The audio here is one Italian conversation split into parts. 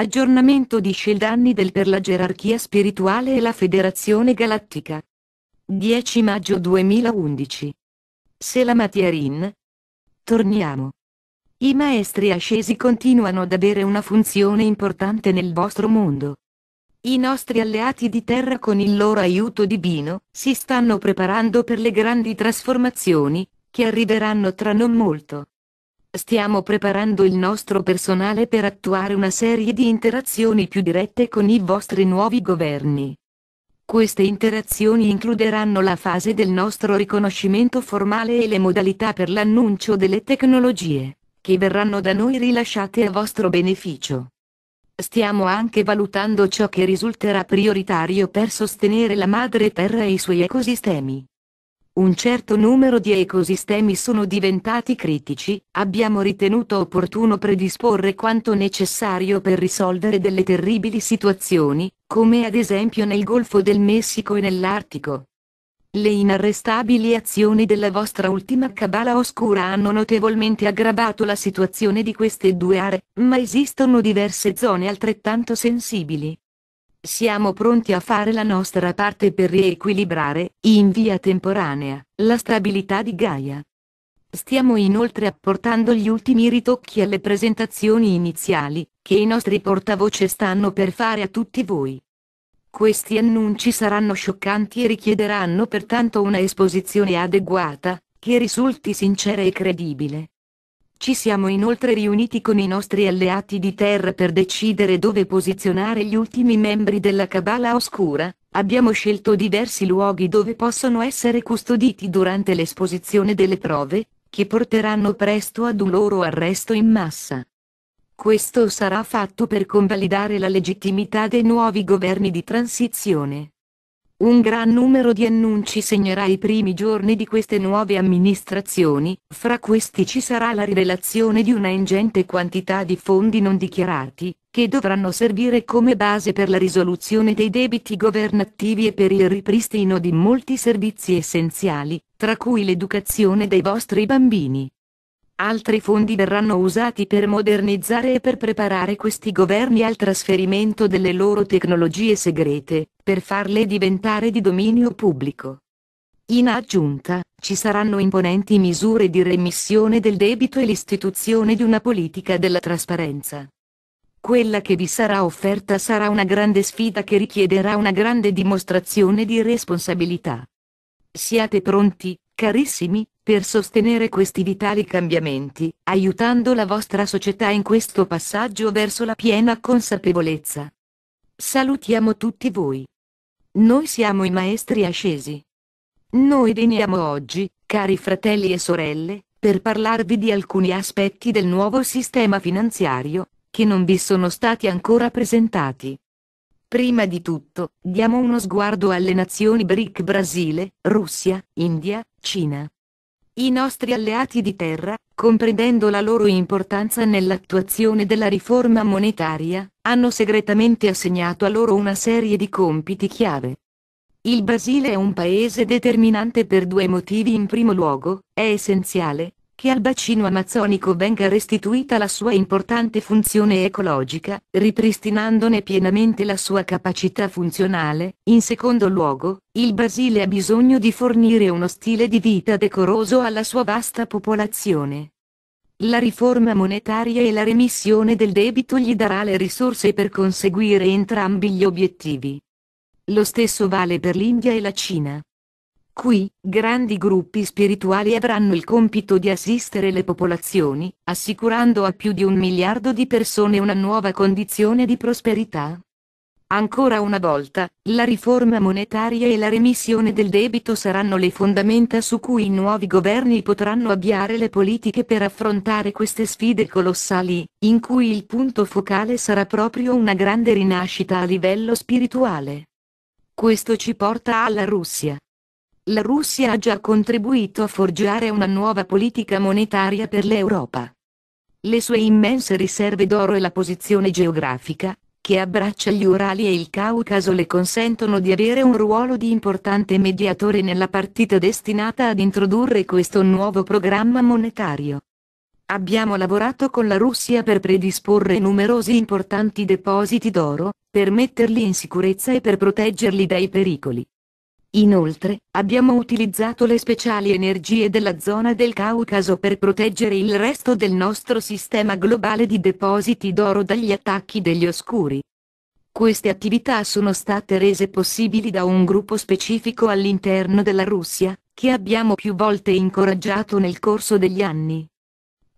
Aggiornamento di Sceldanni del per la gerarchia spirituale e la Federazione Galattica. 10 maggio 2011. Selama Tiarin. Torniamo. I maestri ascesi continuano ad avere una funzione importante nel vostro mondo. I nostri alleati di terra con il loro aiuto divino, si stanno preparando per le grandi trasformazioni, che arriveranno tra non molto. Stiamo preparando il nostro personale per attuare una serie di interazioni più dirette con i vostri nuovi governi. Queste interazioni includeranno la fase del nostro riconoscimento formale e le modalità per l'annuncio delle tecnologie, che verranno da noi rilasciate a vostro beneficio. Stiamo anche valutando ciò che risulterà prioritario per sostenere la madre terra e i suoi ecosistemi un certo numero di ecosistemi sono diventati critici, abbiamo ritenuto opportuno predisporre quanto necessario per risolvere delle terribili situazioni, come ad esempio nel Golfo del Messico e nell'Artico. Le inarrestabili azioni della vostra ultima cabala oscura hanno notevolmente aggravato la situazione di queste due aree, ma esistono diverse zone altrettanto sensibili, siamo pronti a fare la nostra parte per riequilibrare, in via temporanea, la stabilità di Gaia. Stiamo inoltre apportando gli ultimi ritocchi alle presentazioni iniziali, che i nostri portavoce stanno per fare a tutti voi. Questi annunci saranno scioccanti e richiederanno pertanto una esposizione adeguata, che risulti sincera e credibile. Ci siamo inoltre riuniti con i nostri alleati di terra per decidere dove posizionare gli ultimi membri della Cabala Oscura, abbiamo scelto diversi luoghi dove possono essere custoditi durante l'esposizione delle prove, che porteranno presto ad un loro arresto in massa. Questo sarà fatto per convalidare la legittimità dei nuovi governi di transizione. Un gran numero di annunci segnerà i primi giorni di queste nuove amministrazioni, fra questi ci sarà la rivelazione di una ingente quantità di fondi non dichiarati, che dovranno servire come base per la risoluzione dei debiti governativi e per il ripristino di molti servizi essenziali, tra cui l'educazione dei vostri bambini. Altri fondi verranno usati per modernizzare e per preparare questi governi al trasferimento delle loro tecnologie segrete, per farle diventare di dominio pubblico. In aggiunta, ci saranno imponenti misure di remissione del debito e l'istituzione di una politica della trasparenza. Quella che vi sarà offerta sarà una grande sfida che richiederà una grande dimostrazione di responsabilità. Siate pronti, Carissimi, per sostenere questi vitali cambiamenti, aiutando la vostra società in questo passaggio verso la piena consapevolezza. Salutiamo tutti voi. Noi siamo i maestri ascesi. Noi veniamo oggi, cari fratelli e sorelle, per parlarvi di alcuni aspetti del nuovo sistema finanziario, che non vi sono stati ancora presentati. Prima di tutto, diamo uno sguardo alle nazioni BRIC Brasile, Russia, India, Cina. I nostri alleati di terra, comprendendo la loro importanza nell'attuazione della riforma monetaria, hanno segretamente assegnato a loro una serie di compiti chiave. Il Brasile è un paese determinante per due motivi. In primo luogo, è essenziale, che al bacino amazzonico venga restituita la sua importante funzione ecologica, ripristinandone pienamente la sua capacità funzionale. In secondo luogo, il Brasile ha bisogno di fornire uno stile di vita decoroso alla sua vasta popolazione. La riforma monetaria e la remissione del debito gli darà le risorse per conseguire entrambi gli obiettivi. Lo stesso vale per l'India e la Cina. Qui, grandi gruppi spirituali avranno il compito di assistere le popolazioni, assicurando a più di un miliardo di persone una nuova condizione di prosperità. Ancora una volta, la riforma monetaria e la remissione del debito saranno le fondamenta su cui i nuovi governi potranno avviare le politiche per affrontare queste sfide colossali, in cui il punto focale sarà proprio una grande rinascita a livello spirituale. Questo ci porta alla Russia la Russia ha già contribuito a forgiare una nuova politica monetaria per l'Europa. Le sue immense riserve d'oro e la posizione geografica, che abbraccia gli Urali e il Caucaso le consentono di avere un ruolo di importante mediatore nella partita destinata ad introdurre questo nuovo programma monetario. Abbiamo lavorato con la Russia per predisporre numerosi importanti depositi d'oro, per metterli in sicurezza e per proteggerli dai pericoli. Inoltre, abbiamo utilizzato le speciali energie della zona del Caucaso per proteggere il resto del nostro sistema globale di depositi d'oro dagli attacchi degli oscuri. Queste attività sono state rese possibili da un gruppo specifico all'interno della Russia, che abbiamo più volte incoraggiato nel corso degli anni.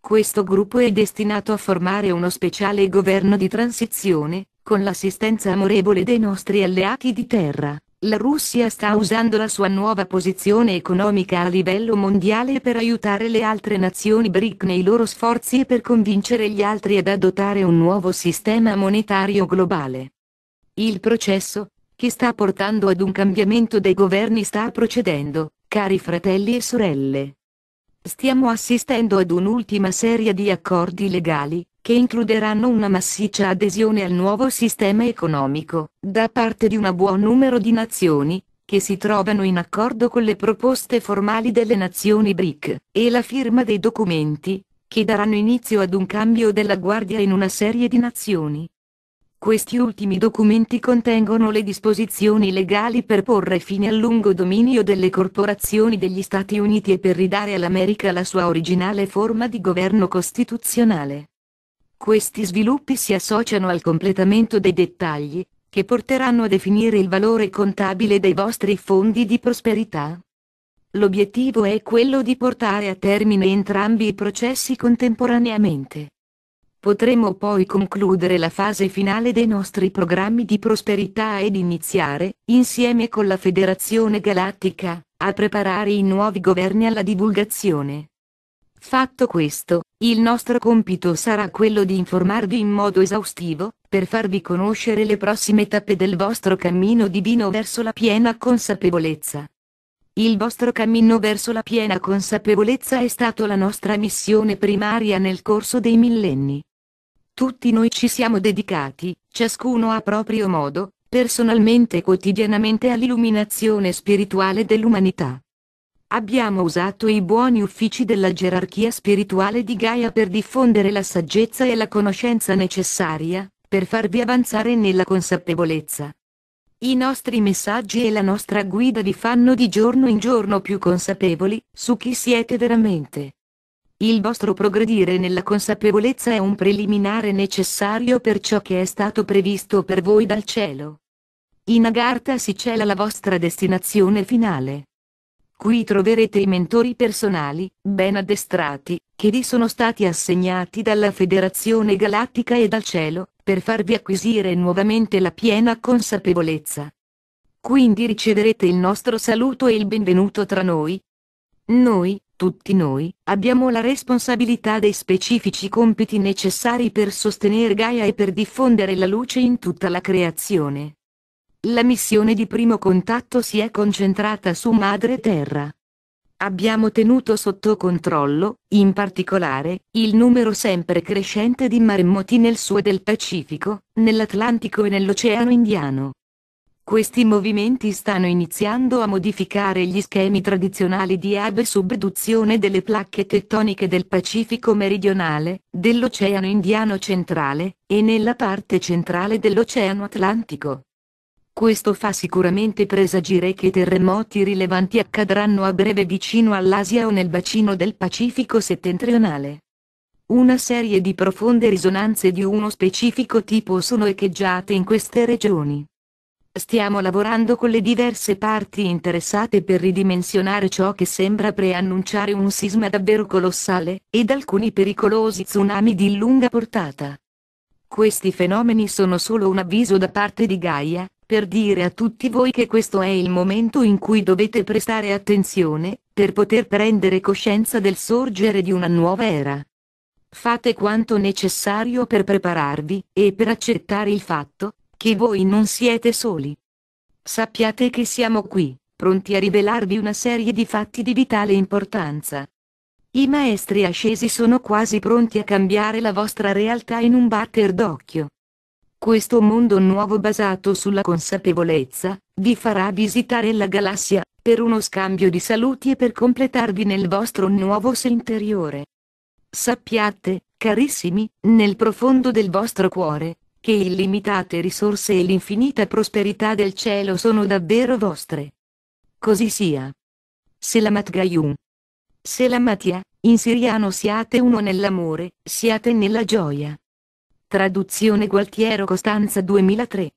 Questo gruppo è destinato a formare uno speciale governo di transizione, con l'assistenza amorevole dei nostri alleati di terra. La Russia sta usando la sua nuova posizione economica a livello mondiale per aiutare le altre nazioni BRIC nei loro sforzi e per convincere gli altri ad adottare un nuovo sistema monetario globale. Il processo, che sta portando ad un cambiamento dei governi sta procedendo, cari fratelli e sorelle. Stiamo assistendo ad un'ultima serie di accordi legali, che includeranno una massiccia adesione al nuovo sistema economico, da parte di un buon numero di nazioni, che si trovano in accordo con le proposte formali delle nazioni BRIC, e la firma dei documenti, che daranno inizio ad un cambio della guardia in una serie di nazioni. Questi ultimi documenti contengono le disposizioni legali per porre fine al lungo dominio delle corporazioni degli Stati Uniti e per ridare all'America la sua originale forma di governo costituzionale. Questi sviluppi si associano al completamento dei dettagli, che porteranno a definire il valore contabile dei vostri fondi di prosperità. L'obiettivo è quello di portare a termine entrambi i processi contemporaneamente. Potremo poi concludere la fase finale dei nostri programmi di prosperità ed iniziare, insieme con la Federazione Galattica, a preparare i nuovi governi alla divulgazione. Fatto questo, il nostro compito sarà quello di informarvi in modo esaustivo, per farvi conoscere le prossime tappe del vostro cammino divino verso la piena consapevolezza. Il vostro cammino verso la piena consapevolezza è stato la nostra missione primaria nel corso dei millenni. Tutti noi ci siamo dedicati, ciascuno a proprio modo, personalmente e quotidianamente all'illuminazione spirituale dell'umanità. Abbiamo usato i buoni uffici della gerarchia spirituale di Gaia per diffondere la saggezza e la conoscenza necessaria, per farvi avanzare nella consapevolezza. I nostri messaggi e la nostra guida vi fanno di giorno in giorno più consapevoli su chi siete veramente. Il vostro progredire nella consapevolezza è un preliminare necessario per ciò che è stato previsto per voi dal cielo. In Agartha si cela la vostra destinazione finale. Qui troverete i mentori personali, ben addestrati, che vi sono stati assegnati dalla Federazione Galattica e dal Cielo, per farvi acquisire nuovamente la piena consapevolezza. Quindi riceverete il nostro saluto e il benvenuto tra noi. Noi, tutti noi, abbiamo la responsabilità dei specifici compiti necessari per sostenere Gaia e per diffondere la luce in tutta la creazione. La missione di primo contatto si è concentrata su Madre Terra. Abbiamo tenuto sotto controllo, in particolare, il numero sempre crescente di maremmoti nel sud del Pacifico, nell'Atlantico e nell'Oceano Indiano. Questi movimenti stanno iniziando a modificare gli schemi tradizionali di abe subduzione delle placche tettoniche del Pacifico meridionale, dell'Oceano Indiano centrale, e nella parte centrale dell'Oceano Atlantico. Questo fa sicuramente presagire che terremoti rilevanti accadranno a breve vicino all'Asia o nel bacino del Pacifico settentrionale. Una serie di profonde risonanze di uno specifico tipo sono echeggiate in queste regioni. Stiamo lavorando con le diverse parti interessate per ridimensionare ciò che sembra preannunciare un sisma davvero colossale, ed alcuni pericolosi tsunami di lunga portata. Questi fenomeni sono solo un avviso da parte di Gaia, per dire a tutti voi che questo è il momento in cui dovete prestare attenzione, per poter prendere coscienza del sorgere di una nuova era. Fate quanto necessario per prepararvi, e per accettare il fatto, che voi non siete soli. Sappiate che siamo qui, pronti a rivelarvi una serie di fatti di vitale importanza. I maestri ascesi sono quasi pronti a cambiare la vostra realtà in un batter d'occhio. Questo mondo nuovo basato sulla consapevolezza, vi farà visitare la galassia, per uno scambio di saluti e per completarvi nel vostro nuovo sé interiore. Sappiate, carissimi, nel profondo del vostro cuore, che illimitate risorse e l'infinita prosperità del cielo sono davvero vostre. Così sia. Selamat Gayum. Selamatia, in siriano siate uno nell'amore, siate nella gioia. Traduzione Gualtiero Costanza 2003.